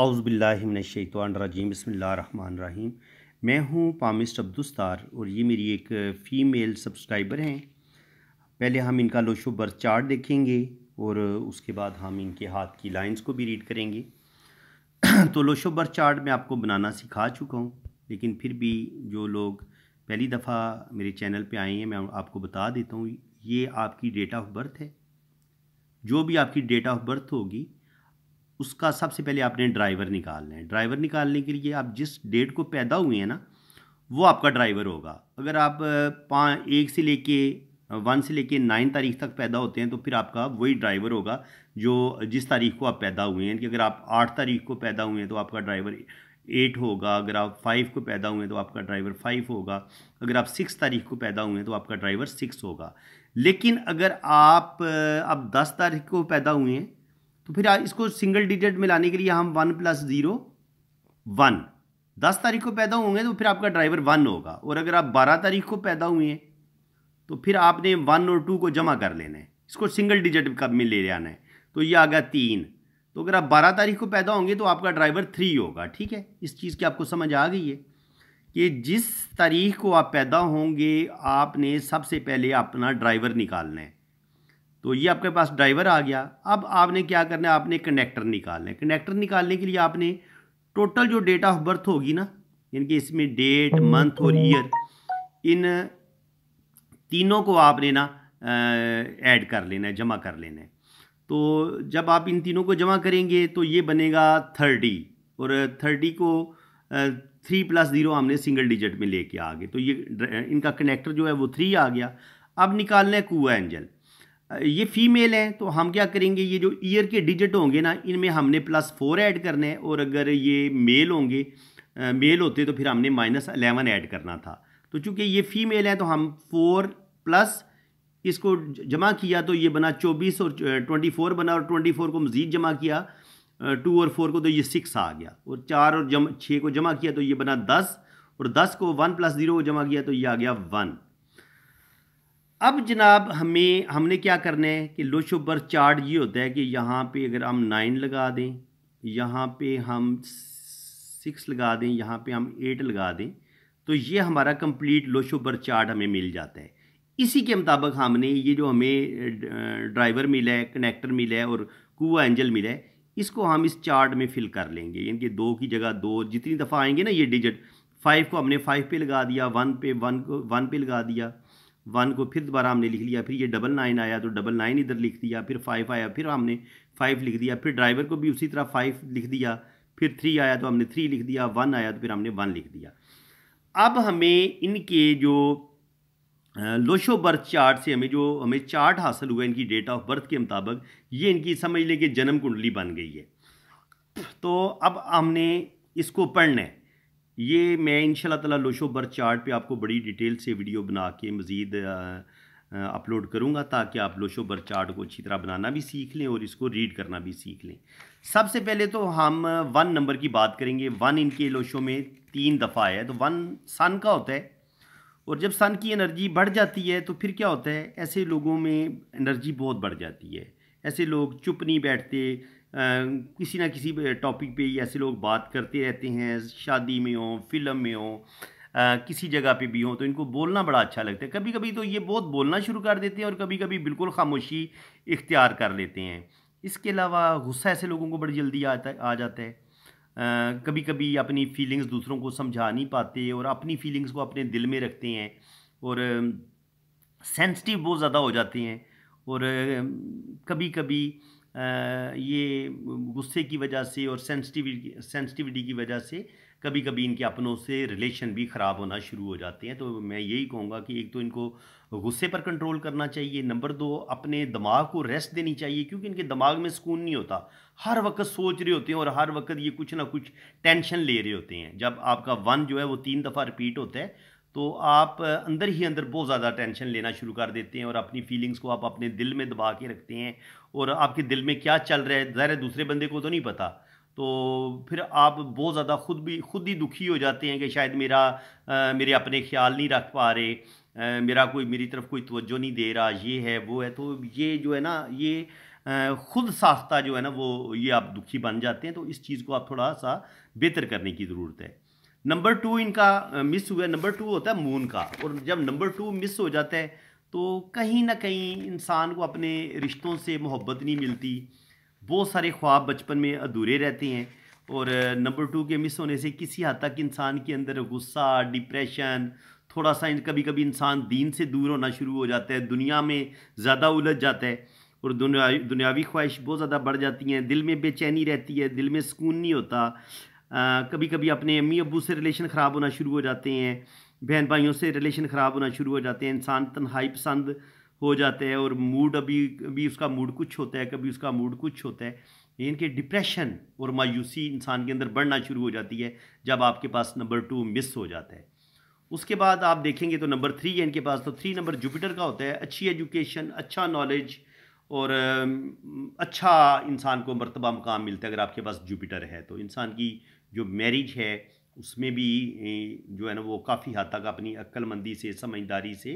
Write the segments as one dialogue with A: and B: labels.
A: अउज़बिल्लिमिनशैतवानरजीम बसमीम मैं हूँ पामिस्ट अब्दुस्तार और ये मेरी एक फ़ीमेल सब्सक्राइबर हैं पहले हम इनका लोशो बर चार्ट देखेंगे और उसके बाद हम इनके हाथ की लाइंस को भी रीड करेंगे तो लोशो बर चार्ट मैं आपको बनाना सिखा चुका हूँ लेकिन फिर भी जो लोग पहली दफ़ा मेरे चैनल पर आए हैं मैं आपको बता देता हूँ ये आपकी डेट ऑफ बर्थ है जो भी आपकी डेट ऑफ बर्थ होगी उसका सबसे पहले आपने ड्राइवर निकालना है ड्राइवर निकालने के लिए आप जिस डेट को पैदा हुए हैं ना वो आपका ड्राइवर होगा अगर आप पाँच एक से लेके वन से लेके नाइन तारीख तक पैदा होते हैं तो फिर आपका वही ड्राइवर होगा जो जिस तारीख को आप पैदा हुए हैं कि अगर आप आठ तारीख को पैदा हुए हैं तो आपका ड्राइवर एट होगा अगर आप फाइव को पैदा हुए हैं तो आपका ड्राइवर फाइव होगा अगर आप सिक्स तारीख को पैदा हुए हैं तो आपका ड्राइवर सिक्स होगा लेकिन अगर आप आप दस तारीख को पैदा हुए हैं तो फिर इसको सिंगल डिजिट में लाने के लिए हम वन प्लस ज़ीरो वन दस तारीख को पैदा होंगे तो फिर आपका ड्राइवर वन होगा और अगर आप बारह तारीख को पैदा हुए हैं तो फिर आपने वन और टू को जमा कर लेना है इसको सिंगल डिजिट का में ले जाना है तो ये आ गया तीन तो अगर आप बारह तारीख को पैदा होंगे तो आपका ड्राइवर थ्री होगा ठीक है इस चीज़ की आपको समझ आ गई है कि जिस तारीख को आप पैदा होंगे आपने सबसे पहले अपना ड्राइवर निकालना है तो ये आपके पास ड्राइवर आ गया अब आपने क्या करना है आपने कनेक्टर निकालना है कनेक्टर निकालने के लिए आपने टोटल जो डेट ऑफ बर्थ होगी ना यानी कि इसमें डेट मंथ हम्म, और ईयर हम्म। इन तीनों को आपने ना ऐड कर लेना है जमा कर लेना है तो जब आप इन तीनों को जमा करेंगे तो ये बनेगा थर्टी और थर्टी को थ्री प्लस ज़ीरो हमने सिंगल डिजिट में लेके आ गए तो ये इनका कनेक्टर जो है वो थ्री आ गया अब निकालना है कुआ एंजल ये फीमेल हैं तो हम क्या करेंगे ये जो ईयर के डिजिट होंगे ना इनमें हमने प्लस फोर ऐड करना है और अगर ये मेल होंगे मेल होते तो फिर हमने माइनस अलेवन ऐड करना था तो चूंकि ये फीमेल है तो हम फोर प्लस इसको जमा किया तो ये बना चौबीस और ट्वेंटी फोर बना और ट्वेंटी फोर को मज़ीद जमा किया टू और फोर को तो ये सिक्स आ गया और चार और जम छः को जमा किया तो ये बना दस और दस को वन प्लस ज़ीरो को जमा किया तो ये आ गया वन अब जनाब हमें हमने क्या करना है कि लोशो बर चार्ट ये होता है कि यहाँ पे अगर हम नाइन लगा दें यहाँ पे हम सिक्स लगा दें यहाँ पे हम एट लगा दें तो ये हमारा कंप्लीट लोशो बर चार्ट हमें मिल जाता है इसी के मुताबिक हमने ये जो हमें ड्राइवर मिला है कनेक्टर मिला है और कुआ एंजल मिला है इसको हम इस चार्ट में फिल कर लेंगे यानी कि दो की जगह दो जितनी दफ़ा आएंगे ना ये डिजिट फाइव को हमने फाइव पे लगा दिया वन पे वन को वन पे लगा दिया वन को फिर दोबारा हमने लिख लिया फिर ये डबल नाइन आया तो डबल नाइन इधर लिख दिया फिर फाइव आया फिर हमने फाइव लिख दिया फिर ड्राइवर को भी उसी तरह फाइव लिख दिया फिर थ्री आया तो हमने थ्री लिख दिया वन आया तो फिर हमने वन लिख दिया अब हमें इनके जो लोशो बर्थ चार्ट से हमें जो हमें चार्ट हासिल हुआ इनकी डेट ऑफ बर्थ के मुताबिक ये इनकी समझ लें कि जन्म कुंडली बन गई है तो अब हमने इसको पढ़ना है ये मैं इन तला लोशो बर चार्ट पे आपको बड़ी डिटेल से वीडियो बना के मज़ीद अपलोड करूँगा ताकि आप लोशो बर चार्ट को अच्छी तरह बनाना भी सीख लें और इसको रीड करना भी सीख लें सबसे पहले तो हम वन नंबर की बात करेंगे वन इनके लोशो में तीन दफ़ा है तो वन सन का होता है और जब सन की एनर्जी बढ़ जाती है तो फिर क्या होता है ऐसे लोगों में एनर्जी बहुत बढ़ जाती है ऐसे लोग चुप नहीं बैठते किसी ना किसी टॉपिक पे ऐसे लोग बात करते रहते हैं शादी में हो फिल्म में हो आ, किसी जगह पे भी हों तो इनको बोलना बड़ा अच्छा लगता है कभी कभी तो ये बहुत बोलना शुरू कर देते हैं और कभी कभी बिल्कुल खामोशी इख्तियार कर लेते हैं इसके अलावा गुस्सा ऐसे लोगों को बड़ी जल्दी आता आ जाता है आ, कभी कभी अपनी फीलिंग्स दूसरों को समझा नहीं पाते और अपनी फीलिंग्स को अपने दिल में रखते हैं और सेंसिटिव बहुत ज़्यादा हो जाते हैं और कभी कभी ये गुस्से की वजह से और सेंसिटिविटी सेंसिटिविटी की वजह से कभी कभी इनके अपनों से रिलेशन भी ख़राब होना शुरू हो जाते हैं तो मैं यही कहूँगा कि एक तो इनको गुस्से पर कंट्रोल करना चाहिए नंबर दो अपने दिमाग को रेस्ट देनी चाहिए क्योंकि इनके दिमाग में सुकून नहीं होता हर वक्त सोच रहे होते हैं और हर वक्त ये कुछ ना कुछ टेंशन ले रहे होते हैं जब आपका वन जो है वो तीन दफ़ा रिपीट होता है तो आप अंदर ही अंदर बहुत ज़्यादा टेंशन लेना शुरू कर देते हैं और अपनी फीलिंग्स को आप अपने दिल में दबा के रखते हैं और आपके दिल में क्या चल रहा है ज़ाहिर दूसरे बंदे को तो नहीं पता तो फिर आप बहुत ज़्यादा खुद भी खुद ही दुखी हो जाते हैं कि शायद मेरा आ, मेरे अपने ख्याल नहीं रख पा रहे आ, मेरा कोई मेरी तरफ कोई तवज्जो नहीं दे रहा ये है वो है तो ये जो है ना ये खुद साख्ता जो है ना वो ये आप दुखी बन जाते हैं तो इस चीज़ को आप थोड़ा सा बेहतर करने की ज़रूरत है नंबर टू इनका मिस हुआ नंबर टू होता है मून का और जब नंबर टू मिस हो जाता है तो कहीं ना कहीं इंसान को अपने रिश्तों से मोहब्बत नहीं मिलती बहुत सारे ख्वाब बचपन में अधूरे रहते हैं और नंबर टू के मिस होने से किसी हद तक इंसान के अंदर गुस्सा डिप्रेशन थोड़ा सा कभी कभी इंसान दीन से दूर होना शुरू हो जाता है दुनिया में ज़्यादा उलझ जाता है और दुनिया दुनियावी ख्वाहिश बहुत ज़्यादा बढ़ जाती हैं दिल में बेचैनी रहती है दिल में सुकून नहीं होता कभी कभी अपने अम्मी अबू से रिलेशन ख़राब होना शुरू हो जाते हैं बहन भाइयों से रिलेशन ख़राब होना शुरू हो जाते हैं इंसान तन्हाई पसंद हो जाता है और मूड अभी अभी उसका मूड कुछ होता है कभी उसका मूड कुछ होता है इनके डिप्रेशन और मायूसी इंसान के अंदर बढ़ना शुरू हो जाती है जब आपके पास नंबर टू मिस हो जाता है उसके बाद आप देखेंगे तो नंबर थ्री है इनके पास तो थ्री नंबर जुपिटर का होता है अच्छी एजुकेशन अच्छा नॉलेज और अच्छा इंसान को मरतबा मुकाम मिलता है अगर आपके पास जुपिटर है तो इंसान की जो मैरिज है उसमें भी जो है ना वो काफ़ी हद तक अपनी अक्लमंदी से समझदारी से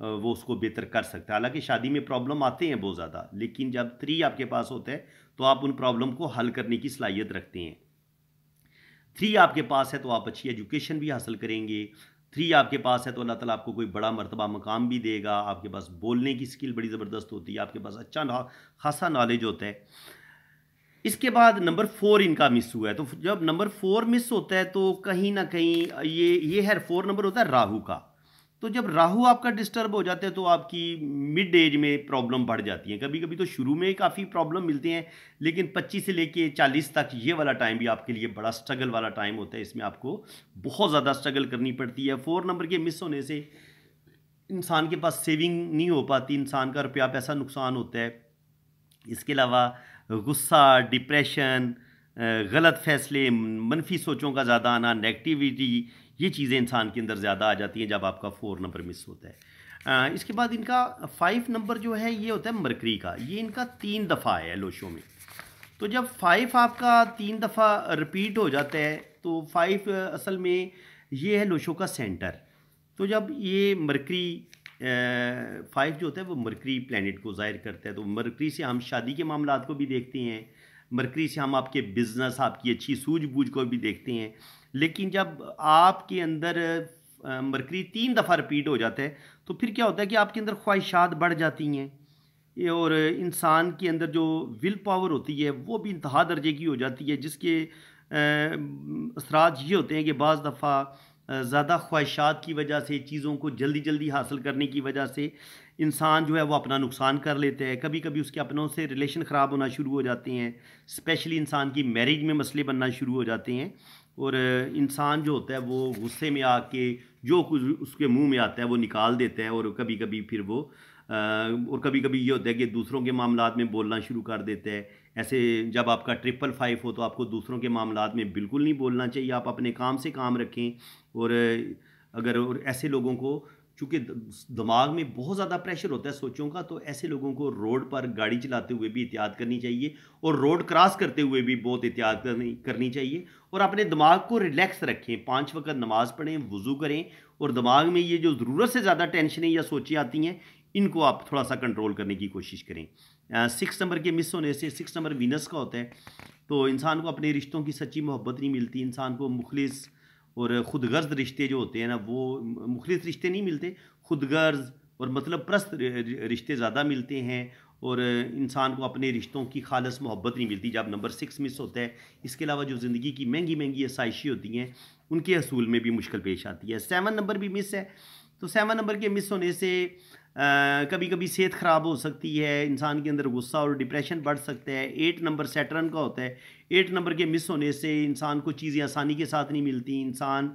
A: वो उसको बेहतर कर सकता है हालांकि शादी में प्रॉब्लम आते हैं बहुत ज़्यादा लेकिन जब थ्री आपके पास होता है तो आप उन प्रॉब्लम को हल करने की सलाहियत रखते हैं थ्री आपके पास है तो आप अच्छी एजुकेशन भी हासिल करेंगे थ्री आपके पास है तो अल्लाह ताला आपको कोई बड़ा मरतबा मकाम भी देगा आपके पास बोलने की स्किल बड़ी ज़बरदस्त होती है आपके पास अच्छा ना खासा नॉलेज होता है इसके बाद नंबर फोर इनका मिस हुआ है तो जब नंबर फोर मिस होता है तो कहीं ना कहीं ये ये है फोर नंबर होता है राहु का तो जब राहु आपका डिस्टर्ब हो जाता है तो आपकी मिड एज में प्रॉब्लम बढ़ जाती है कभी कभी तो शुरू में काफ़ी प्रॉब्लम मिलती हैं लेकिन 25 से लेके 40 तक ये वाला टाइम भी आपके लिए बड़ा स्ट्रगल वाला टाइम होता है इसमें आपको बहुत ज़्यादा स्ट्रगल करनी पड़ती है फोर नंबर के मिस होने से इंसान के पास सेविंग नहीं हो पाती इंसान का रुपया पैसा नुकसान होता है इसके अलावा गुस्सा डिप्रेशन गलत फैसले मनफी सोचों का ज़्यादा आना नेगेटिविटी ये चीज़ें इंसान के अंदर ज़्यादा आ जाती हैं जब आपका फोर नंबर मिस होता है इसके बाद इनका फाइव नंबर जो है ये होता है मरकरी का ये इनका तीन दफ़ा है लोशों में तो जब फाइव आपका तीन दफ़ा रिपीट हो जाता है तो फाइव असल में ये है लोशों का सेंटर तो जब ये मरकरी फाइव जो होता है वो मरकरी प्लानट को ज़ाहिर करता है तो मरकरी से हम शादी के मामला को भी देखते हैं मरकरी से हम आपके बिज़नेस आपकी अच्छी सूझबूझ को भी देखते हैं लेकिन जब आपके अंदर मरकरी तीन दफ़ा रिपीट हो जाता है तो फिर क्या होता है कि आपके अंदर ख्वाहिशात बढ़ जाती हैं और इंसान के अंदर जो विल पावर होती है वो भी इंतहा दर्जे की हो जाती है जिसके असरात ये होते हैं कि बज़ दफ़ा ज़्यादा ख्वाहिशात की वजह से चीज़ों को जल्दी जल्दी हासिल करने की वजह से इंसान जो है वो अपना नुकसान कर लेते हैं कभी कभी उसके अपनों से रिलेशन ख़राब होना शुरू हो जाते हैं स्पेशली इंसान की मैरिज में मसले बनना शुरू हो जाते हैं और इंसान जो होता है वो गुस्से में आके जो कुछ उसके मुंह में आता है वो निकाल देता है और कभी कभी फिर वो और कभी कभी ये होता है कि दूसरों के मामला में बोलना शुरू कर देते हैं ऐसे जब आपका ट्रिपल फाइव हो तो आपको दूसरों के मामला में बिल्कुल नहीं बोलना चाहिए आप अपने काम से काम रखें और अगर और ऐसे लोगों को चूँकि दिमाग में बहुत ज़्यादा प्रेशर होता है सोचों का तो ऐसे लोगों को रोड पर गाड़ी चलाते हुए भी एहतियात करनी चाहिए और रोड क्रॉस करते हुए भी बहुत एहतियात करनी करनी चाहिए और अपने दिमाग को रिलैक्स रखें पाँच वक्त नमाज़ पढ़ें वज़ू करें और दिमाग में ये जो ज़रूरत से ज़्यादा टेंशनें या सोचें आती हैं इनको आप थोड़ा सा कंट्रोल करने की कोशिश करें सिक्स नंबर के मिस होने से सिक्स नंबर वीनस का होता है तो इंसान को अपने रिश्तों की सच्ची मोहब्बत नहीं मिलती इंसान को मुखलिस और ख़ुदगर्ज रिश्ते जो होते हैं ना वो मुखलिस रिश्ते नहीं मिलते ख़ुदगर्ज और मतलब प्रस्त रिश्ते ज़्यादा मिलते हैं और इंसान को अपने रिश्तों की खालस मोहब्बत नहीं मिलती जब नंबर सिक्स मिस होता है इसके अलावा जो ज़िंदगी की महंगी महंगी आसाइशी होती हैं उनके असूल में भी मुश्किल पेश आती है सेवन नंबर भी मिस है तो सेवन नंबर के मिस होने से कभी कभी सेहत ख़राब हो सकती है इंसान के अंदर गुस्सा और डिप्रेशन बढ़ सकता है एट नंबर सेटरन का होता है एट नंबर के मिस होने से इंसान को चीज़ें आसानी के साथ नहीं मिलती इंसान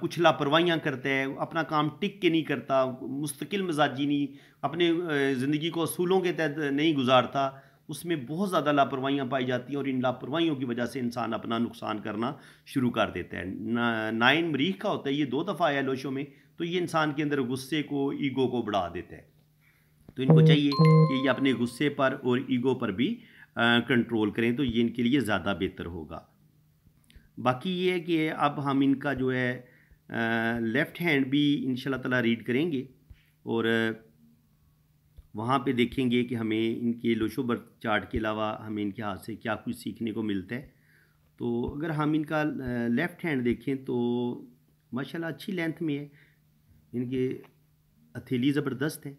A: कुछ लापरवाहियाँ करता है अपना काम टिक के नहीं करता मुस्तकिल मजाजी नहीं अपने ज़िंदगी को असूलों के तहत नहीं गुजारता उसमें बहुत ज़्यादा लापरवाहियाँ पाई जाती हैं और इन लापरवाहियों की वजह से इंसान अपना नुकसान करना शुरू कर देता है ना नाइन मरीख का होता है ये दो दफ़ा आया लोशों में तो ये इंसान के अंदर गुस्से को ईगो को बढ़ा देता है तो इनको हम्म। चाहिए कि ये अपने गुस्से पर और ईगो पर भी कंट्रोल करें तो ये इनके लिए ज़्यादा बेहतर होगा बाकी ये है कि अब हम इनका जो है लेफ़्ट हैंड भी इन ताला रीड करेंगे और वहाँ पे देखेंगे कि हमें इनके लोशोबर चार्ट के अलावा हमें इनके हाथ से क्या कुछ सीखने को मिलता है तो अगर हम इनका लेफ़्ट हैंड देखें तो माशाल्लाह अच्छी लेंथ में है इनके हथेली ज़बरदस्त है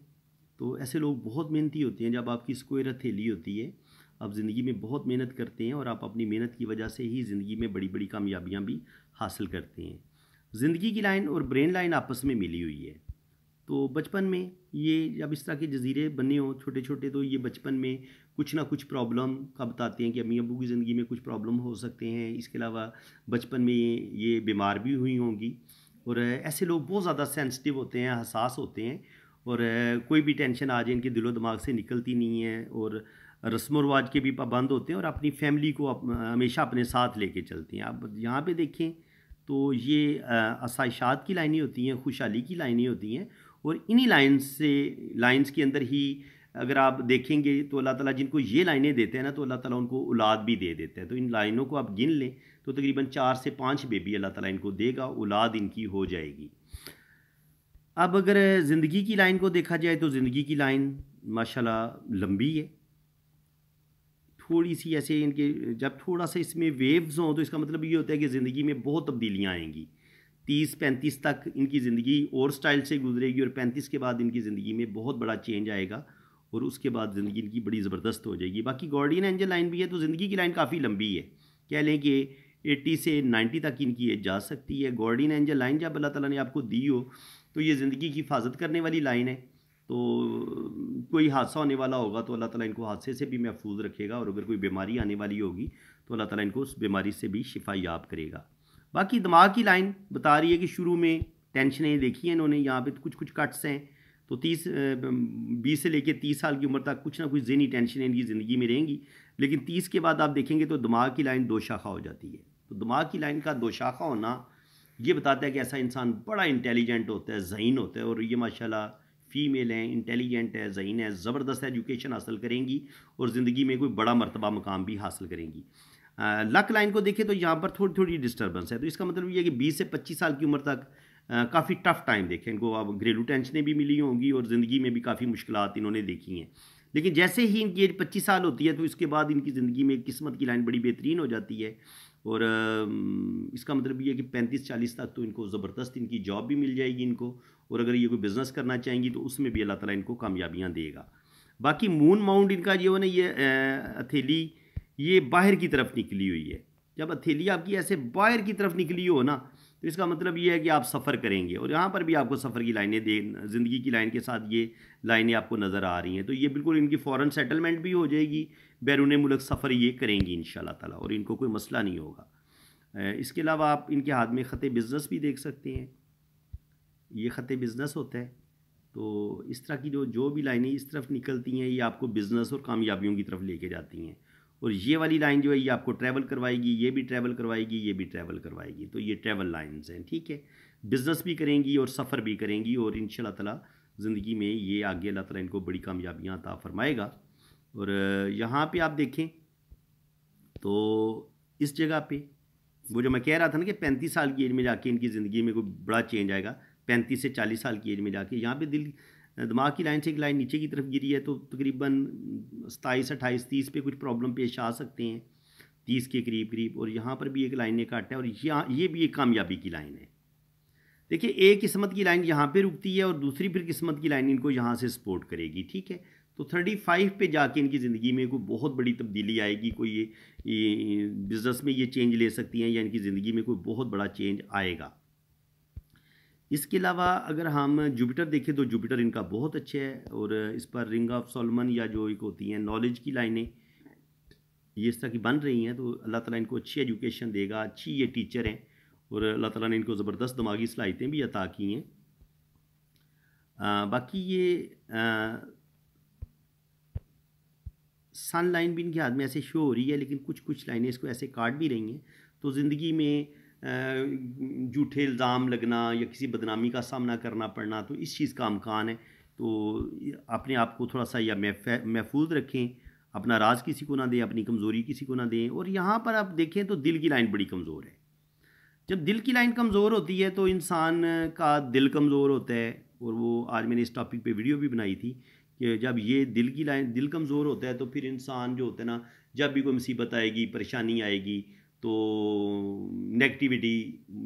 A: तो ऐसे लोग बहुत मेहनती होते हैं जब आपकी स्क्वायर हथेली होती है आप ज़िंदगी में बहुत मेहनत करते हैं और आप अपनी मेहनत की वजह से ही ज़िंदगी में बड़ी बड़ी कामयाबियाँ भी हासिल करते हैं ज़िंदगी की लाइन और ब्रेन लाइन आपस में मिली हुई है तो बचपन में ये जब इस तरह के जजीरे बने हों छोटे छोटे तो ये बचपन में कुछ ना कुछ प्रॉब्लम का बताते हैं कि अम्मी अबू की ज़िंदगी में कुछ प्रॉब्लम हो सकते हैं इसके अलावा बचपन में ये बीमार भी हुई होंगी और ऐसे लोग बहुत ज़्यादा सेंसिटिव होते हैं हसास होते हैं और कोई भी टेंशन आ जाए इनके दिलो दिमाग से निकलती नहीं है और रस्म रवाज के भी पाबंद होते हैं और अपनी फैमिली को अप, हमेशा अपने साथ लेके चलती हैं आप यहाँ पे देखें तो ये आसाइशात की लाइनें होती हैं खुशहाली की लाइनें होती हैं और इन्हीं लाइन्स से लाइन्स के अंदर ही अगर आप देखेंगे तो अल्लाह ताला जिनको ये लाइनें देते हैं ना तो अल्लाह ताला उनको औलाद भी दे देते हैं तो इन लाइनों को आप गिन लें तो तकरीबन चार से पाँच बेबी अल्लाह ताला इनको देगा औलाद इनकी हो जाएगी अब अगर ज़िंदगी की लाइन को देखा जाए तो ज़िंदगी की लाइन माशाल्लाह लंबी है थोड़ी सी ऐसे इनके जब थोड़ा सा इसमें वेव्स हों तो इसका मतलब ये होता है कि ज़िंदगी में बहुत तब्दीलियाँ आएंगी तीस पैंतीस तक इनकी ज़िंदगी और स्टाइल से गुजरेगी और पैंतीस के बाद इनकी ज़िंदगी में बहुत बड़ा चेंज आएगा और उसके बाद ज़िंदगी इनकी बड़ी ज़बरदस्त हो जाएगी बाकी गॉर्डियन एंजल लाइन भी है तो ज़िंदगी की लाइन काफ़ी लंबी है कह लें कि एट्टी से नाइन्टी तक इनकी एज जा सकती है गॉर्डियन एंजल लाइन जब अल्लाह ताला ने आपको दी हो तो ये ज़िंदगी की हिफाजत करने वाली लाइन है तो कोई हादसा होने वाला होगा तो अल्लाह ताला इनको हादसे से भी महफूज रखेगा और अगर कोई बीमारी आने वाली होगी तो अल्लाह ताला इनको उस बीमारी से भी शिफा याब करेगा बाकी दिमाग की लाइन बता रही है कि शुरू में टेंशनें देखी हैं इन्होंने यहाँ पे कुछ कुछ कट्स हैं तो तीस बीस से लेकर तीस साल की उम्र तक कुछ ना कुछ जहनी टेंशन इनकी ज़िंदगी में रहेंगी लेकिन तीस के बाद आप देखेंगे तो दिमाग की लाइन दो शाखा हो जाती है तो दिमाग की लाइन का दो शाखा होना ये बताता है कि ऐसा इंसान बड़ा इंटेलिजेंट होता है जहीन होता है और ये माशाल्लाह फ़ीमेल हैं इंटेलिजेंट है जहीन है ज़बरदस्त एजुकेशन हासिल करेंगी और ज़िंदगी में कोई बड़ा मरतबा मकाम भी हासिल करेंगी लक लाइन को देखें तो यहाँ पर थोड़ी थोड़ी डिस्टर्बेंस है तो इसका मतलब ये है कि बीस से पच्चीस साल की उम्र तक काफ़ी टफ़ टाइम देखे इनको अब घरेलू टेंशनें भी मिली होंगी और ज़िंदगी में भी काफ़ी मुश्किल इन्होंने देखी हैं लेकिन जैसे ही इनकी एज पच्चीस साल होती है तो इसके बाद इनकी ज़िंदगी में किस्मत की लाइन बड़ी बेहतरीन हो जाती है और इसका मतलब ये है कि पैंतीस चालीस तक तो इनको ज़बरदस्त इनकी जॉब भी मिल जाएगी इनको और अगर ये कोई बिज़नेस करना चाहेंगी तो उसमें भी अल्लाह ताला इनको कामयाबियाँ देगा बाकी मून माउंट इनका जो है ना ये हथेली ये बाहर की तरफ निकली हुई है जब हथेली आपकी ऐसे बाहर की तरफ निकली हो ना तो इसका मतलब ये है कि आप सफ़र करेंगे और यहाँ पर भी आपको सफ़र की लाइनें दे ज़िंदगी की लाइन के साथ ये लाइनें आपको नज़र आ रही हैं तो ये बिल्कुल इनकी फ़ौरन सेटलमेंट भी हो जाएगी बैरून मुल्क सफ़र ये करेंगी इन ताला और इनको कोई मसला नहीं होगा इसके अलावा आप इनके हाथ में ख़त बिज़नेस भी देख सकते हैं ये ख़त बिज़नेस होता है तो इस तरह की जो जो भी लाइनें इस तरफ निकलती हैं ये आपको बिज़नेस और कामयाबियों की तरफ लेके जाती हैं और ये वाली लाइन जो है ये आपको ट्रैवल करवाएगी ये भी ट्रैवल करवाएगी ये भी ट्रैवल करवाएगी तो ये ट्रैवल लाइन्स हैं ठीक है बिज़नेस भी करेंगी और सफ़र भी करेंगी और इन तला ज़िंदगी में ये आगे अल्लाह तला इनको बड़ी कामयाबियाँ अता फरमाएगा और यहाँ पर आप देखें तो इस जगह पर वो जो मैं कह रहा था ना कि पैंतीस साल की एज में जाके इनकी ज़िंदगी में कोई बड़ा चेंज आएगा पैंतीस से चालीस साल की एज में जाके यहाँ पे दिल दिमाग की लाइन से एक लाइन नीचे की तरफ गिरी है तो तकरीबन सताईस अट्ठाईस तीस पे कुछ प्रॉब्लम पेश आ सकते हैं तीस के करीब करीब और यहाँ पर भी एक लाइन ने काटा है और यहाँ ये भी एक कामयाबी की लाइन है देखिए एक किस्मत की लाइन यहाँ पे रुकती है और दूसरी फिर किस्मत की लाइन इनको यहाँ से सपोर्ट करेगी ठीक है तो थर्टी फाइव पर जाके इनकी ज़िंदगी में कोई बहुत बड़ी तब्दीली आएगी कोई ये, ये बिज़नेस में ये चेंज ले सकती हैं या इनकी ज़िंदगी में कोई बहुत बड़ा चेंज आएगा इसके अलावा अगर हम जुपिटर देखें तो जुपिटर इनका बहुत अच्छा है और इस पर रिंग ऑफ सोलमन या जो एक होती हैं नॉलेज की लाइनें ये इस तरह की बन रही हैं तो अल्लाह ताला इनको अच्छी एजुकेशन देगा अच्छी ये टीचर हैं और अल्लाह ताला ने इनको ज़बरदस्त दिमागी सलाहितें भी अता की हैं बाकी ये सन लाइन भी इनके हाथ में ऐसे शो हो रही है लेकिन कुछ कुछ लाइनें इसको ऐसे काट भी रही हैं तो ज़िंदगी में झूठे इल्ज़ाम लगना या किसी बदनामी का सामना करना पड़ना तो इस चीज़ का अमकान है तो अपने आप को थोड़ा सा या महफूज रखें अपना राज किसी को ना दें अपनी कमज़ोरी किसी को ना दें और यहाँ पर आप देखें तो दिल की लाइन बड़ी कमज़ोर है जब दिल की लाइन कमज़ोर होती है तो इंसान का दिल कमज़ोर होता है और वो आज मैंने इस टॉपिक पे वीडियो भी बनाई थी कि जब ये दिल की लाइन दिल कमज़ोर होता है तो फिर इंसान जो होता है ना जब भी कोई मुसीबत आएगी परेशानी आएगी तो नेगेटिविटी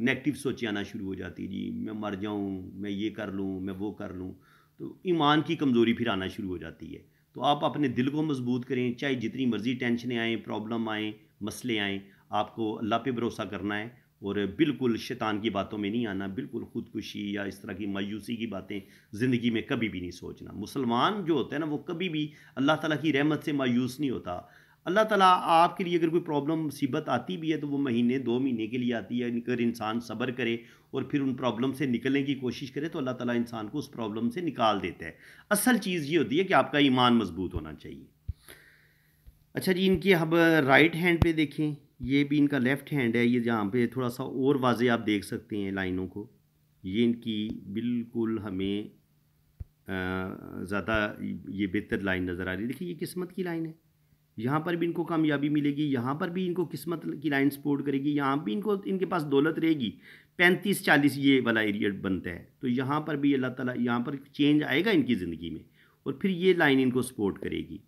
A: नेगेटिव सोचें आना शुरू हो जाती है जी मैं मर जाऊँ मैं ये कर लूँ मैं वो कर लूँ तो ईमान की कमज़ोरी फिर आना शुरू हो जाती है तो आप अपने दिल को मजबूत करें चाहे जितनी मर्ज़ी टेंशनें आएँ प्रॉब्लम आएँ मसले आएँ आपको अल्लाह पे भरोसा करना है और बिल्कुल शैतान की बातों में नहीं आना बिल्कुल ख़ुदकुशी या इस तरह की मायूसी की बातें ज़िंदगी में कभी भी नहीं सोचना मुसलमान जो होता है ना वो कभी भी अल्लाह ताला की रहमत से मायूस नहीं होता अल्लाह ताला आपके लिए अगर कोई प्रॉब्लम मुसीबत आती भी है तो वो महीने दो महीने के लिए आती है अगर इंसान सब्र करे और फिर उन प्रॉब्लम से निकलने की कोशिश करे तो अल्लाह ताला इंसान को उस प्रॉब्लम से निकाल देता है असल चीज़ ये होती है कि आपका ईमान मजबूत होना चाहिए अच्छा जी इनकी अब राइट हैंड पर देखें ये भी इनका लेफ़्ट हैंड है ये जहाँ पर थोड़ा सा और वाजे आप देख सकते हैं लाइनों को ये इनकी बिल्कुल हमें ज़्यादा ये बेहतर लाइन नज़र आ रही है देखिए ये किस्मत की लाइन है यहाँ पर भी इनको कामयाबी मिलेगी यहाँ पर भी इनको किस्मत की लाइन सपोर्ट करेगी यहाँ भी इनको इनके पास दौलत रहेगी पैंतीस चालीस ये वाला एरिया बनता है तो यहाँ पर भी अल्लाह ताला यहाँ पर चेंज आएगा इनकी ज़िंदगी में और फिर ये लाइन इनको सपोर्ट करेगी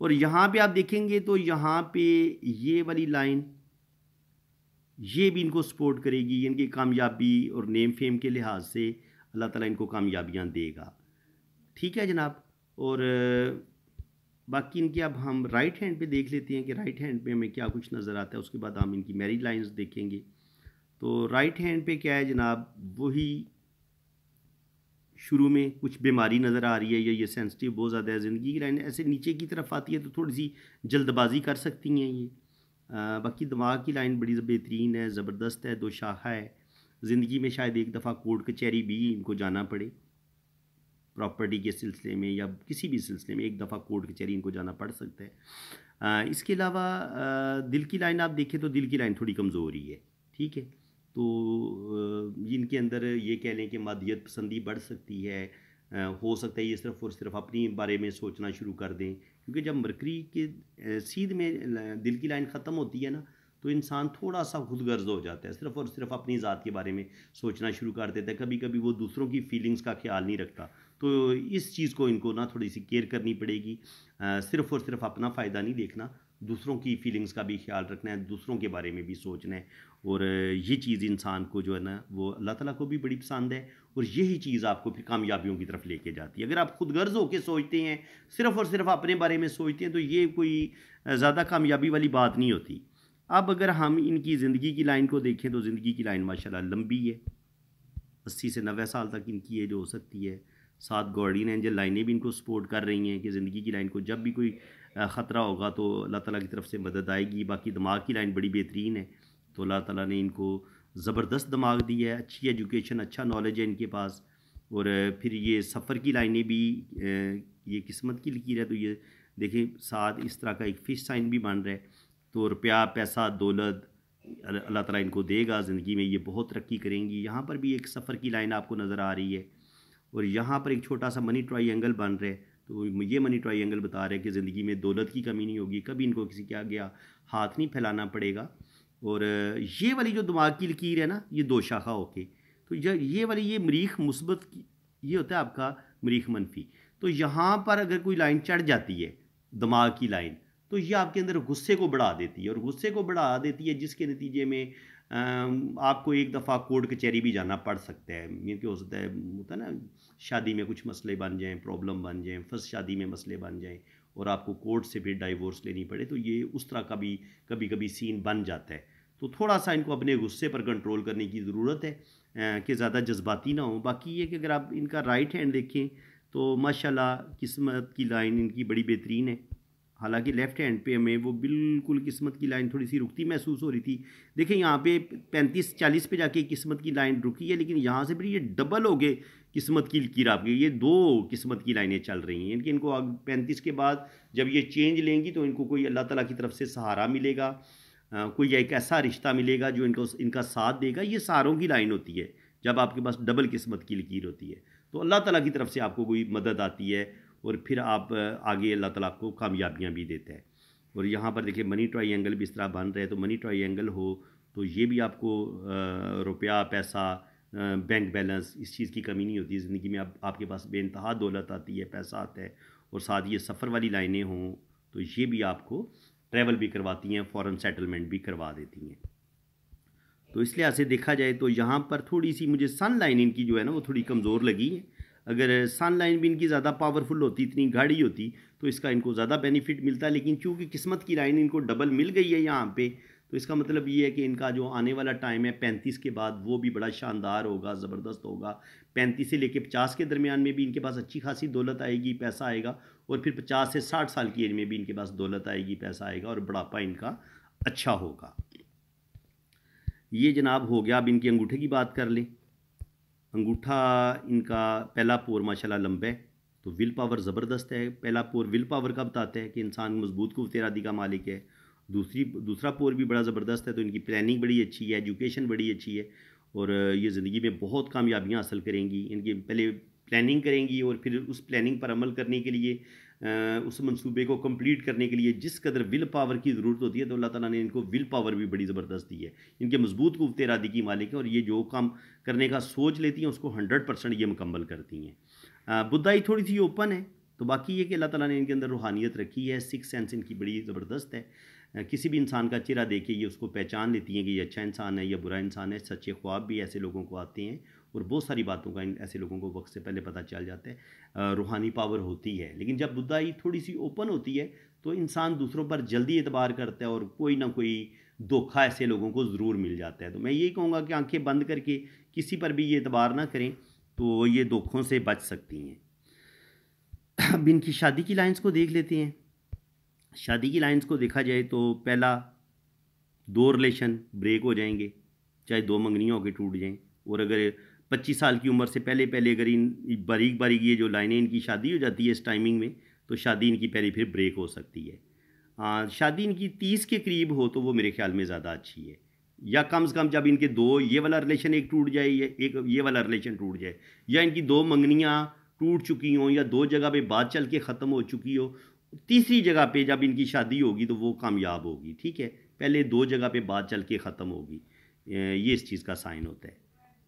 A: और यहाँ पे आप देखेंगे तो यहाँ पे ये वाली लाइन ये भी इनको सपोर्ट करेगी इनकी कामयाबी और नेम फेम के लिहाज से अल्लाह ताला इनको कामयाबियाँ देगा ठीक है जनाब और बाकी इनकी अब हम राइट हैंड पे देख लेते हैं कि राइट हैंड पे हमें क्या कुछ नज़र आता है उसके बाद हम इनकी मैरिज लाइंस देखेंगे तो राइट हैंड पे क्या है जनाब वही शुरू में कुछ बीमारी नज़र आ रही है या ये सेंसिटिव बहुत ज़्यादा है ज़िंदगी की लाइन ऐसे नीचे की तरफ आती है तो थोड़ी सी जल्दबाजी कर सकती हैं ये बाकी दिमाग की लाइन बड़ी बेहतरीन है ज़बरदस्त है दो शाखा है ज़िंदगी में शायद एक दफ़ा कोर्ट कचहरी भी इनको जाना पड़े प्रॉपर्टी के सिलसिले में या किसी भी सिलसिले में एक दफ़ा कोर्ट कचहरी इनको जाना पड़ सकता है इसके अलावा दिल की लाइन आप देखें तो दिल की लाइन थोड़ी कमज़ोर ही है ठीक है तो इनके अंदर ये कह लें कि मादियत पसंदी बढ़ सकती है हो सकता है ये सिर्फ और सिर्फ अपने बारे में सोचना शुरू कर दें क्योंकि जब मरकरी के सीध में दिल की लाइन ख़त्म होती है ना तो इंसान थोड़ा सा खुद गर्ज हो जाता है सिर्फ और सिर्फ अपनी ज़ात के बारे में सोचना शुरू कर देता है कभी कभी वो दूसरों की फीलिंग्स का ख्याल नहीं रखता तो इस चीज़ को इनको ना थोड़ी सी केयर करनी पड़ेगी सिर्फ और सिर्फ अपना फ़ायदा नहीं देखना दूसरों की फीलिंग्स का भी ख्याल रखना है दूसरों के बारे में भी सोचना है और ये चीज़ इंसान को जो है ना वो अल्लाह ताला को भी बड़ी पसंद है और यही चीज़ आपको फिर कामयाबियों की तरफ लेके जाती है अगर आप खुद गर्ज होकर सोचते हैं सिर्फ और सिर्फ अपने बारे में सोचते हैं तो ये कोई ज़्यादा कामयाबी वाली बात नहीं होती अब अगर हम इनकी ज़िंदगी की लाइन को देखें तो ज़िंदगी की लाइन माशाल्लाह लंबी है अस्सी से नबे साल तक इनकी एज हो सकती है साथ गार्डियन एंजल लाइनें भी इनको सपोर्ट कर रही हैं कि ज़िंदगी की लाइन को जब भी कोई ख़तरा होगा तो अल्लाह ताला की तरफ से मदद आएगी बाकी दिमाग की लाइन बड़ी बेहतरीन है तो अल्लाह ताला ने इनको ज़बरदस्त दिमाग दिया है अच्छी एजुकेशन अच्छा नॉलेज है इनके पास और फिर ये सफ़र की लाइनें भी ये किस्मत की लकीर है तो ये देखें साथ इस तरह का एक फ़िश साइन भी बन रहा है तो रुपया पैसा दौलत अल्लाह ताला इनको देगा ज़िंदगी में ये बहुत तरक्की करेंगी यहाँ पर भी एक सफ़र की लाइन आपको नज़र आ रही है और यहाँ पर एक छोटा सा मनी ट्राइंगल बन रहा है तो ये मनी ट्राइंगल बता रहे हैं कि ज़िंदगी में दौलत की कमी नहीं होगी कभी इनको किसी के आगे हाथ नहीं फैलाना पड़ेगा और ये वाली जो दिमाग की लकीर है ना ये दो शाखा होके तो ये वाली ये मरीख मुस्बत ये होता है आपका मरीख मनफी तो यहाँ पर अगर कोई लाइन चढ़ जाती है दिमाग की लाइन तो ये आपके अंदर गुस्से को बढ़ा देती है और गुस्से को बढ़ा देती है जिसके नतीजे में आपको एक दफ़ा कोर्ट कचहरी भी जाना पड़ सकता है क्योंकि हो सकता है होता है ना शादी में कुछ मसले बन जाएँ प्रॉब्लम बन जाएँ फर्स्ट शादी में मसले बन जाएँ और आपको कोर्ट से फिर डाइवोर्स लेनी पड़े तो ये उस तरह का भी कभी कभी सीन बन जाता है तो थोड़ा सा इनको अपने गुस्से पर कंट्रोल करने की ज़रूरत है कि ज़्यादा जज्बाती ना हो बाकी ये कि अगर आप इनका राइट हैंड देखें तो माशाल्लाह किस्मत की लाइन इनकी बड़ी बेहतरीन है हालांकि लेफ्ट हैंड पे हमें वो बिल्कुल किस्मत की लाइन थोड़ी सी रुकती महसूस हो रही थी देखिए यहाँ पे पैंतीस चालीस पे जाके किस्मत की लाइन रुकी है लेकिन यहाँ से फिर ये डबल हो गए किस्मत की लकीर आपकी ये दो किस्मत की लाइनें चल रही हैं कि इनको पैंतीस के बाद जब ये चेंज लेंगी तो इनको कोई अल्लाह ताला की तरफ से सहारा मिलेगा आ, कोई एक ऐसा रिश्ता मिलेगा जो इनको इनका साथ देगा ये सहारों की लाइन होती है जब आपके पास डबल किस्मत की लकीर होती है तो अल्लाह तला की तरफ से आपको कोई मदद आती है और फिर आप आगे अल्लाह ताला को कामयाबियाँ भी देता है और यहाँ पर देखिए मनी ट्राई एंगल भी इस तरह बन रहे हैं तो मनी ट्राई एंगल हो तो ये भी आपको रुपया पैसा बैंक बैलेंस इस चीज़ की कमी नहीं होती ज़िंदगी में आप, आपके पास बेानतहा दौलत आती है पैसा आता है और साथ ये सफ़र वाली लाइनें हों तो ये भी आपको ट्रैवल भी करवाती हैं फ़ॉरन सेटलमेंट भी करवा देती हैं तो इस लिहाज से देखा जाए तो यहाँ पर थोड़ी सी मुझे सन लाइन इनकी जो है ना वो थोड़ी कमज़ोर लगी है अगर सनलाइन भी इनकी ज़्यादा पावरफुल होती इतनी गाड़ी होती तो इसका इनको ज़्यादा बेनिफिट मिलता लेकिन चूँकि किस्मत की लाइन इनको डबल मिल गई है यहाँ पर तो इसका मतलब ये है कि इनका जो आने वाला टाइम है पैंतीस के बाद वो भी बड़ा शानदार होगा ज़बरदस्त होगा पैंतीस से लेके पचास के दरमियान में भी इनके पास अच्छी खासी दौलत आएगी पैसा आएगा और फिर पचास से साठ साल की एज में भी इनके पास दौलत आएगी पैसा आएगा और बुढ़ापा इनका अच्छा होगा ये जनाब हो गया अब इनके अंगूठे की बात कर लें अंगूठा इनका पहला पोर माशाल्लाह लंबा है तो विल पावर ज़बरदस्त है पहला पोर विल पावर का बताते हैं कि इंसान मजबूत को इरादी का मालिक है दूसरी दूसरा पोर भी बड़ा ज़बरदस्त है तो इनकी प्लानिंग बड़ी अच्छी है एजुकेशन बड़ी अच्छी है और ये ज़िंदगी में बहुत कामयाबियाँ हासिल करेंगी इनकी पहले प्लानिंग करेंगी और फिर उस प्लानिंग पर अमल करने के लिए उस मंसूबे को कंप्लीट करने के लिए जिस कदर विल पावर की ज़रूरत होती है तो अल्लाह ताला ने इनको विल पावर भी बड़ी ज़बरदस्त दी है इनके मजबूत कुवत इरादे की मालिक है और ये जो काम करने का सोच लेती हैं उसको हंड्रेड परसेंट ये मुकम्मल करती हैं बुद्धाई थोड़ी सी ओपन है तो बाकी ये कि अल्लाह ताली ने इनके अंदर रूहानियत रखी है सिक्स सेंस इनकी बड़ी ज़बरदस्त है किसी भी इंसान का चेहरा देखे के ये उसको पहचान लेती हैं कि ये अच्छा इंसान है या बुरा इंसान है सच्चे ख्वाब भी ऐसे लोगों को आते हैं और बहुत सारी बातों का ऐसे लोगों को वक्त से पहले पता चल जाता है रूहानी पावर होती है लेकिन जब बुद्धाई थोड़ी सी ओपन होती है तो इंसान दूसरों पर जल्दी एतबार करता है और कोई ना कोई धोखा ऐसे लोगों को ज़रूर मिल जाता है तो मैं यही कहूँगा कि आंखें बंद करके किसी पर भी ये एतबार ना करें तो ये धोखों से बच सकती हैं अब इनकी शादी की लाइन्स को देख लेते हैं शादी की लाइन्स को देखा जाए तो पहला दो रिलेशन ब्रेक हो जाएंगे चाहे दो मंगनियाँ होकर टूट जाएँ और अगर पच्चीस साल की उम्र से पहले पहले अगर इन बारीक बारीक ये जो लाइनें इनकी शादी हो जाती है इस टाइमिंग में तो शादी इनकी पहले फिर ब्रेक हो सकती है शादी इनकी तीस के करीब हो तो वो मेरे ख्याल में ज़्यादा अच्छी है या कम से कम जब इनके दो ये वाला रिलेशन एक टूट जाए या एक ये वाला रिलेशन टूट जाए या इनकी दो मंगनियाँ टूट चुकी हों या दो जगह पे बात चल के ख़त्म हो चुकी हो तीसरी जगह पे जब इनकी शादी होगी तो वो कामयाब होगी ठीक है पहले दो जगह पे बात चल के ख़त्म होगी ये इस चीज़ का साइन होता है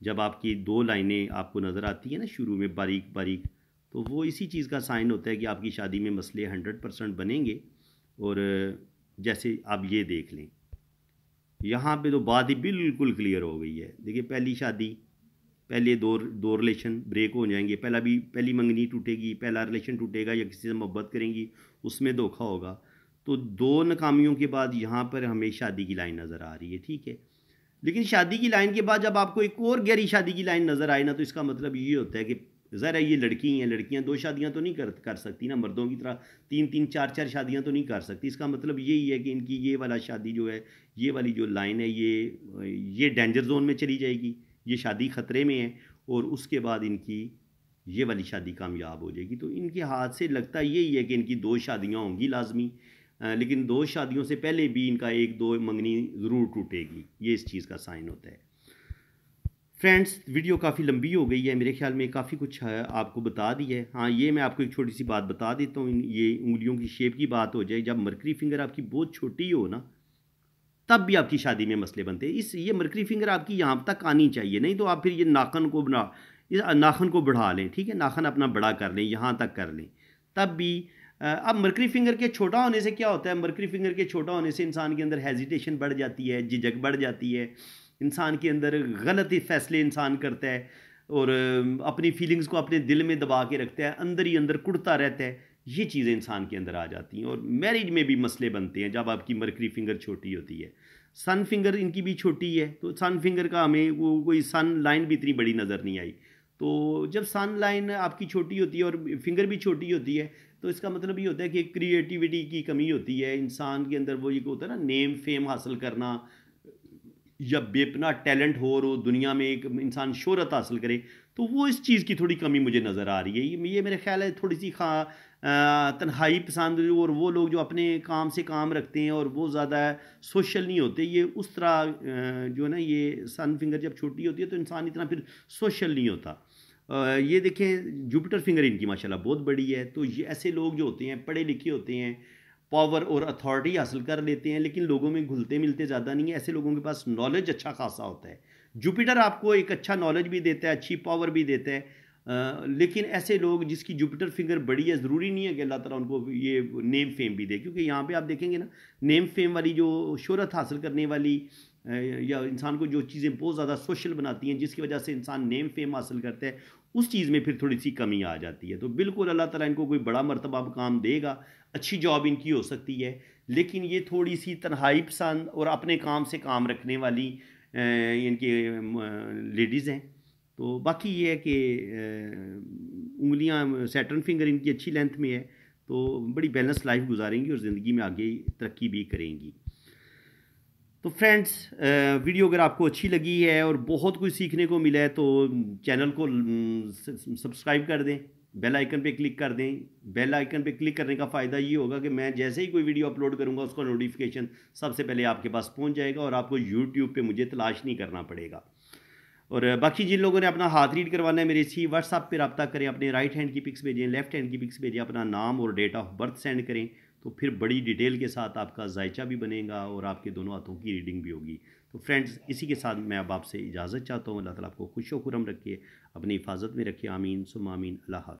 A: जब आपकी दो लाइनें आपको नज़र आती हैं ना शुरू में बारीक बारीक तो वो इसी चीज़ का साइन होता है कि आपकी शादी में मसले हंड्रेड परसेंट बनेंगे और जैसे आप ये देख लें यहाँ पे तो बात ही बिल्कुल क्लियर हो गई है देखिए पहली शादी पहले दो दो रिलेशन ब्रेक हो जाएंगे पहला भी पहली मंगनी टूटेगी पहला रिलेशन टूटेगा या किसी से मोहब्बत करेंगी उसमें धोखा होगा तो दो नाकामियों के बाद यहाँ पर हमें शादी की लाइन नज़र आ रही है ठीक है लेकिन शादी की लाइन के बाद जब आपको एक और गहरी शादी की लाइन नज़र आए ना तो इसका मतलब ये होता है कि ज़रा ये लड़की हैं लड़कियाँ दो शादियाँ तो नहीं कर कर सकती ना मर्दों की तरह तीन तीन चार चार शादियाँ तो नहीं कर सकती इसका मतलब यही है कि इनकी ये वाला शादी जो है ये वाली जो लाइन है ये ये डेंजर जोन में चली जाएगी ये शादी ख़तरे में है और उसके बाद इनकी ये वाली शादी कामयाब हो जाएगी तो इनके हाथ से लगता यही है कि इनकी दो शादियाँ होंगी लाजमी लेकिन दो शादियों से पहले भी इनका एक दो मंगनी ज़रूर टूटेगी ये इस चीज़ का साइन होता है फ्रेंड्स वीडियो काफ़ी लंबी हो गई है मेरे ख्याल में काफ़ी कुछ आपको बता दी है हाँ ये मैं आपको एक छोटी सी बात बता देता हूँ ये उंगलियों की शेप की बात हो जाए जब मरकरी फिंगर आपकी बहुत छोटी हो ना तब भी आपकी शादी में मसले बनते हैं इस ये मरकरी फिंगर आपकी यहाँ तक आनी चाहिए नहीं तो आप फिर ये नाखन को बना इस नाखन को बढ़ा लें ठीक है नाखन अपना बड़ा कर लें यहाँ तक कर लें तब भी अब मरकरी फिंगर के छोटा होने से क्या होता है मरकरी फिंगर के छोटा होने से इंसान के अंदर हेजिटेशन बढ़ जाती है झिझक बढ़ जाती है इंसान के अंदर गलत फैसले इंसान करता है और अपनी फीलिंग्स को अपने दिल में दबा के रखता है अंदर ही अंदर कुड़ता रहता है ये चीज़ें इंसान के अंदर आ जाती हैं और मैरिज में भी मसले बनते हैं जब आपकी मरकरी फिंगर छोटी होती है सन फिंगर इनकी भी छोटी है तो सन फिंगर का हमें वो कोई सन लाइन भी इतनी बड़ी नज़र नहीं आई तो जब सन लाइन आपकी छोटी होती है और फिंगर भी छोटी होती है तो इसका मतलब ये होता है कि क्रिएटिविटी की कमी होती है इंसान के अंदर वो ये होता है ना नेम फेम हासिल करना या बेपना टैलेंट हो और दुनिया में एक इंसान शोहरत हासिल करे तो वो इस चीज़ की थोड़ी कमी मुझे नज़र आ रही है ये मेरे ख्याल है थोड़ी सी खा तन्हाई पसंद और वो लोग जो अपने काम से काम रखते हैं और वो ज़्यादा सोशल नहीं होते ये उस तरह जो है ना ये सन फिंगर जब छोटी होती है तो इंसान इतना फिर सोशल नहीं होता ये देखें जुपिटर फिंगर इनकी माशाल्लाह बहुत बड़ी है तो ये ऐसे लोग जो होते हैं पढ़े लिखे होते हैं पावर और अथॉरिटी हासिल कर लेते हैं लेकिन लोगों में घुलते मिलते ज़्यादा नहीं है ऐसे लोगों के पास नॉलेज अच्छा खासा होता है जुपिटर आपको एक अच्छा नॉलेज भी देता है अच्छी पावर भी देता है आ, लेकिन ऐसे लोग जिसकी जुपिटर फिंगर बड़ी है ज़रूरी नहीं है कि अल्लाह ताला उनको ये नेम फेम भी दे क्योंकि यहाँ पे आप देखेंगे ना नेम फेम वाली जो शहरत हासिल करने वाली या इंसान को जो चीज़ें बहुत ज़्यादा सोशल बनाती हैं जिसकी वजह से इंसान नेम फेम हासिल करता है उस चीज़ में फिर थोड़ी सी कमी आ जाती है तो बिल्कुल अल्लाह ताला इनको कोई बड़ा मरतबा काम देगा अच्छी जॉब इनकी हो सकती है लेकिन ये थोड़ी सी तनहाई पसंद और अपने काम से काम रखने वाली इनके लेडीज़ हैं तो बाकी ये है कि उंगलियां सैटर्न फिंगर इनकी अच्छी लेंथ में है तो बड़ी बैलेंस लाइफ गुजारेंगी और ज़िंदगी में आगे तरक्की भी करेंगी तो फ्रेंड्स वीडियो अगर आपको अच्छी लगी है और बहुत कुछ सीखने को मिला है तो चैनल को सब्सक्राइब कर दें बेल आइकन पे क्लिक कर दें बेल आइकन पे क्लिक करने का फ़ायदा ये होगा कि मैं जैसे ही कोई वीडियो अपलोड करूँगा उसका नोटिफिकेशन सबसे पहले आपके पास पहुँच जाएगा और आपको यूट्यूब पर मुझे तलाश नहीं करना पड़ेगा और बाकी जिन लोगों ने अपना हाथ रीड करवाना है मेरे इसी व्हाट्सअप पर रबता करें अपने राइट हैंड की पिक्स भेजें लेफ्ट हैंड की पिक्स भेजें अपना नाम और डेट ऑफ बर्थ सेंड करें तो फिर बड़ी डिटेल के साथ आपका जायचा भी बनेगा और आपके दोनों हाथों की रीडिंग भी होगी तो फ्रेंड्स इसी के साथ मैं अब आपसे इजाज़त चाहता हूँ अल्लाह ताला आपको खुश खुरम रखिए अपनी हिफाजत में रखिए आमीन सुम आमीन अल्लाह